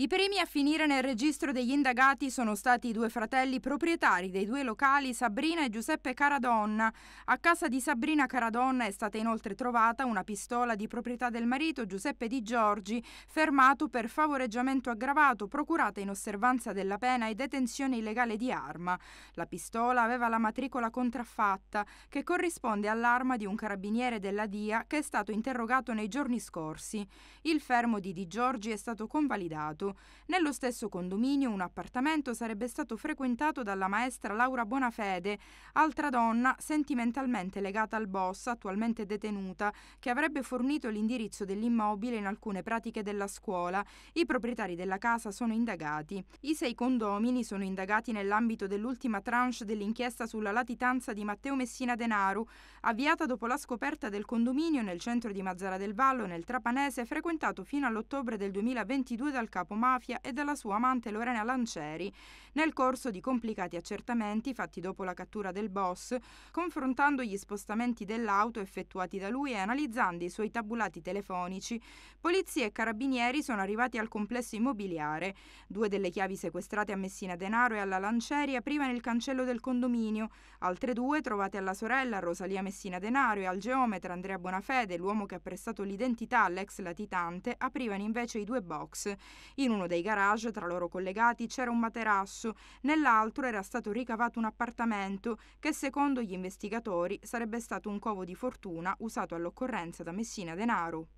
I primi a finire nel registro degli indagati sono stati i due fratelli proprietari dei due locali Sabrina e Giuseppe Caradonna. A casa di Sabrina Caradonna è stata inoltre trovata una pistola di proprietà del marito Giuseppe Di Giorgi, fermato per favoreggiamento aggravato, procurata in osservanza della pena e detenzione illegale di arma. La pistola aveva la matricola contraffatta, che corrisponde all'arma di un carabiniere della DIA che è stato interrogato nei giorni scorsi. Il fermo di Di Giorgi è stato convalidato. Benevento. Nello stesso condominio un appartamento sarebbe stato frequentato dalla maestra Laura Bonafede, altra donna sentimentalmente legata al boss, attualmente detenuta, che avrebbe fornito l'indirizzo dell'immobile in alcune pratiche della scuola. I proprietari della casa sono indagati. I sei condomini sono indagati nell'ambito dell'ultima tranche dell'inchiesta sulla latitanza di Matteo Messina Denaro, avviata dopo la scoperta del condominio nel centro di Mazzara del Vallo, nel Trapanese, frequentato fino all'ottobre del 2022 dal capo Mafia e dalla sua amante Lorena Lancieri nel corso di complicati accertamenti fatti dopo la cattura del boss, confrontando gli spostamenti dell'auto effettuati da lui e analizzando i suoi tabulati telefonici. Polizia e carabinieri sono arrivati al complesso immobiliare. Due delle chiavi sequestrate a Messina Denaro e alla Lancieri aprivano il cancello del condominio, altre due trovate alla sorella Rosalia Messina Denaro e al geometra Andrea Bonafede, l'uomo che ha prestato l'identità all'ex latitante, aprivano invece i due box. In in uno dei garage tra loro collegati c'era un materasso, nell'altro era stato ricavato un appartamento che secondo gli investigatori sarebbe stato un covo di fortuna usato all'occorrenza da Messina Denaro.